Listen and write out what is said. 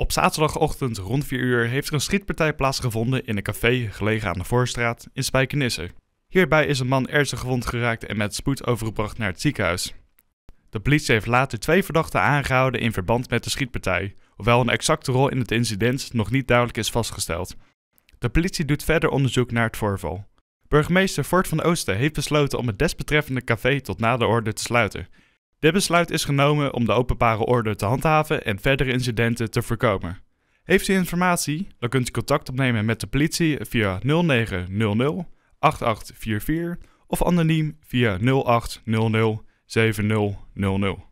Op zaterdagochtend rond 4 uur heeft er een schietpartij plaatsgevonden in een café gelegen aan de Voorstraat in Spijkenisse. Hierbij is een man ernstig gewond geraakt en met spoed overgebracht naar het ziekenhuis. De politie heeft later twee verdachten aangehouden in verband met de schietpartij, hoewel een exacte rol in het incident nog niet duidelijk is vastgesteld. De politie doet verder onderzoek naar het voorval. Burgemeester Fort van Oosten heeft besloten om het desbetreffende café tot na de orde te sluiten dit besluit is genomen om de openbare orde te handhaven en verdere incidenten te voorkomen. Heeft u informatie, dan kunt u contact opnemen met de politie via 0900 8844 of anoniem via 0800 7000.